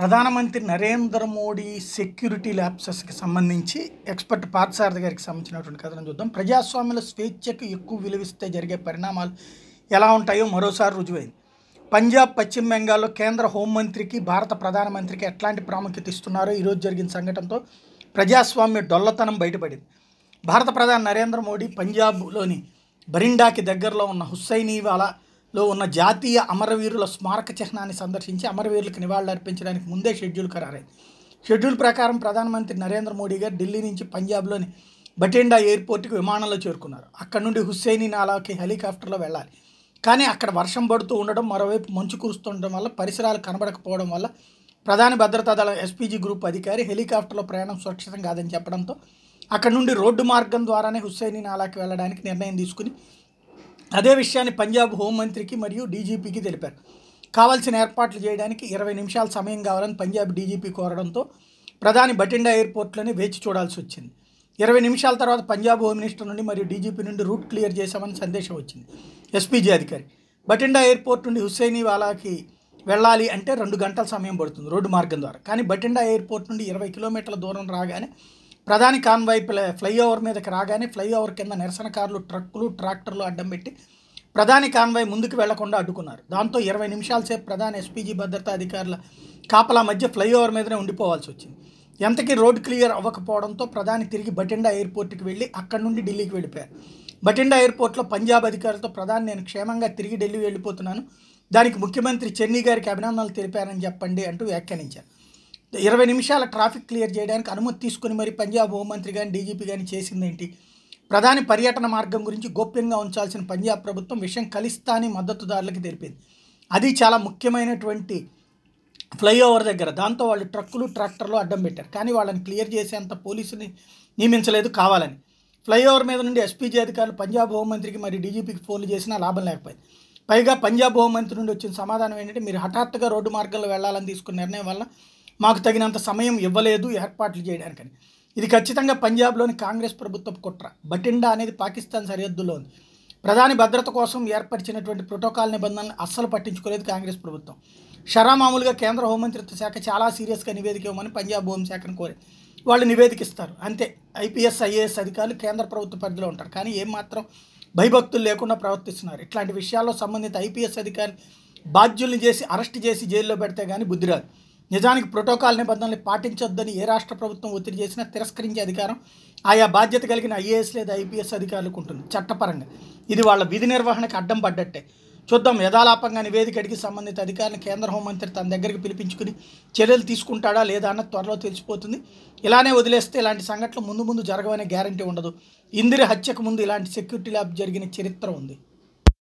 ప్రధానమంత్రి నరేంద్ర మోడీ సెక్యూరిటీ ల్యాప్సెస్కి సంబంధించి ఎక్స్పర్ట్ పార్థసారథి గారికి సంబంధించినటువంటి కథనం చూద్దాం ప్రజాస్వామ్యంలో స్వేచ్ఛకు ఎక్కువ విలువిస్తే జరిగే పరిణామాలు ఎలా ఉంటాయో మరోసారి రుజువైంది పంజాబ్ పశ్చిమ బెంగాల్లో కేంద్ర హోంమంత్రికి భారత ప్రధానమంత్రికి ఎట్లాంటి ప్రాముఖ్యత ఇస్తున్నారో ఈరోజు జరిగిన సంఘటనతో ప్రజాస్వామ్య డొల్లతనం బయటపడింది భారత ప్రధాని నరేంద్ర మోడీ పంజాబ్లోని బరిండాకి దగ్గరలో ఉన్న హుస్సైనీవాలా లో ఉన్న జాతీయ అమరవీరుల స్మారక చిహ్నాన్ని సందర్శించి అమరవీరులకు నివాళులర్పించడానికి ముందే షెడ్యూల్ ఖరారైంది షెడ్యూల్ ప్రకారం ప్రధానమంత్రి నరేంద్ర మోడీ గారు ఢిల్లీ నుంచి పంజాబ్లోని బటిండా ఎయిర్పోర్ట్కి విమానంలో చేరుకున్నారు అక్కడ నుండి హుస్సేని నాలాకి హెలికాప్టర్లో వెళ్ళాలి కానీ అక్కడ వర్షం పడుతూ ఉండడం మరోవైపు మంచు కురుస్తుండడం వల్ల పరిసరాలు కనబడకపోవడం వల్ల ప్రధాని భద్రతా దళ ఎస్పీజీ గ్రూప్ అధికారి హెలికాప్టర్లో ప్రయాణం సురక్షితం కాదని చెప్పడంతో అక్కడ నుండి రోడ్డు మార్గం ద్వారానే హుస్సేని నాలాకి వెళ్ళడానికి నిర్ణయం తీసుకుని అదే విషయాన్ని పంజాబ్ హోంమంత్రికి మరియు డీజీపీకి తెలిపారు కావాల్సిన ఏర్పాట్లు చేయడానికి ఇరవై నిమిషాల సమయం కావాలని పంజాబ్ డీజీపీ కోరడంతో ప్రధాని బటిండా ఎయిర్పోర్ట్లోనే వేచి చూడాల్సి వచ్చింది ఇరవై నిమిషాల తర్వాత పంజాబ్ హోమ్ మినిస్టర్ నుండి మరియు డీజీపీ నుండి రూట్ క్లియర్ చేశామని సందేశం వచ్చింది ఎస్పీజీ అధికారి బటిండా ఎయిర్పోర్ట్ నుండి హుస్సైనీ వాలాకి వెళ్ళాలి అంటే రెండు గంటల సమయం పడుతుంది రోడ్డు మార్గం ద్వారా కానీ బటిండా ఎయిర్పోర్ట్ నుండి ఇరవై కిలోమీటర్ల దూరం రాగానే ప్రధాని కాన్వాయ్ ఫ్లైఓవర్ మీదకి రాగానే ఫ్లైఓవర్ కింద నిరసన కార్లు ట్రక్కులు ట్రాక్టర్లు అడ్డం పెట్టి ప్రధాని కాన్వాయ్ ముందుకు వెళ్లకుండా అడ్డుకున్నారు దాంతో ఇరవై నిమిషాల సేపు ప్రధాని ఎస్పీజీ భద్రతా అధికారుల కాపలా మధ్య ఫ్లైఓవర్ మీదనే ఉండిపోవాల్సి వచ్చింది ఎంతకీ రోడ్ క్లియర్ అవ్వకపోవడంతో ప్రధాని తిరిగి బటిండా ఎయిర్పోర్ట్కి వెళ్ళి అక్కడి నుండి ఢిల్లీకి వెళ్ళిపోయారు బటిండా ఎయిర్పోర్ట్లో పంజాబ్ అధికారులతో ప్రధాని నేను క్షేమంగా తిరిగి ఢిల్లీ వెళ్ళిపోతున్నాను దానికి ముఖ్యమంత్రి చెన్నీ గారికి అభినందనలు తెలిపారని చెప్పండి అంటూ వ్యాఖ్యానించారు ఇరవై నిమిషాల ట్రాఫిక్ క్లియర్ చేయడానికి అనుమతి తీసుకుని మరి పంజాబ్ హోంమంత్రి కానీ డీజీపీ కానీ చేసిందేంటి ప్రధాని పర్యటన మార్గం గురించి గోప్యంగా ఉంచాల్సిన పంజాబ్ ప్రభుత్వం విషయం ఖలిస్తానీ మద్దతుదారులకు తెలిపింది అది చాలా ముఖ్యమైనటువంటి ఫ్లైఓవర్ దగ్గర దాంతో వాళ్ళు ట్రక్కులు ట్రాక్టర్లు అడ్డం పెట్టారు కానీ వాళ్ళని క్లియర్ చేసేంత పోలీసుని నియమించలేదు కావాలని ఫ్లైఓవర్ మీద నుండి ఎస్పీజీ అధికారులు పంజాబ్ హోంమంత్రికి మరి డీజీపీకి ఫోన్లు చేసినా లాభం లేకపోయింది పైగా పంజాబ్ హోంమంత్రి నుండి వచ్చిన సమాధానం ఏంటంటే మీరు హఠాత్తుగా రోడ్డు మార్గంలో వెళ్లాలని తీసుకున్న నిర్ణయం వల్ల మాకు తగినంత సమయం ఇవ్వలేదు ఏర్పాట్లు చేయడానికని ఇది ఖచ్చితంగా పంజాబ్లోని కాంగ్రెస్ ప్రభుత్వం కుట్ర బటిండా అనేది పాకిస్తాన్ సరిహద్దులో ఉంది ప్రధాని భద్రత కోసం ఏర్పరిచినటువంటి ప్రోటోకాల్ నిబంధనలు అస్సలు పట్టించుకోలేదు కాంగ్రెస్ ప్రభుత్వం షరా మామూలుగా కేంద్ర హోంమంత్రిత్వ శాఖ చాలా సీరియస్గా నివేదిక ఇవ్వమని పంజాబ్ హోంశాఖను కోరి వాళ్ళు నివేదిక ఇస్తారు అంతే ఐపీఎస్ ఐఏఎస్ అధికారులు కేంద్ర ప్రభుత్వ పరిధిలో ఉంటారు కానీ ఏం మాత్రం భయభక్తులు లేకుండా ప్రవర్తిస్తున్నారు ఇట్లాంటి విషయాల్లో సంబంధిత ఐపీఎస్ అధికారి బాధ్యుల్ని చేసి అరెస్ట్ చేసి జైల్లో పెడితే కానీ బుద్ధిరాదు నిజానికి ప్రోటోకాల్ నిబంధనలు పాటించొద్దని ఏ రాష్ట్ర ప్రభుత్వం ఒత్తిడి చేసినా తిరస్కరించే అధికారం ఆయా బాధ్యత కలిగిన ఐఏఎస్ లేదా ఐపీఎస్ అధికారులకు ఉంటుంది చట్టపరంగా ఇది వాళ్ళ విధి నిర్వహణకు అడ్డం పడ్డట్టే చూద్దాం యథాలాపంగా అడిగి సంబంధిత అధికారులను కేంద్ర హోంమంత్రి తన దగ్గరికి పిలిపించుకుని చర్యలు తీసుకుంటాడా లేదా అన్న త్వరలో తెలిసిపోతుంది ఇలానే వదిలేస్తే ఇలాంటి సంఘటనలు ముందు ముందు జరగవనే గ్యారంటీ ఉండదు ఇందిరి హత్యకు ముందు ఇలాంటి సెక్యూరిటీ ల్యాబ్ జరిగిన చరిత్ర ఉంది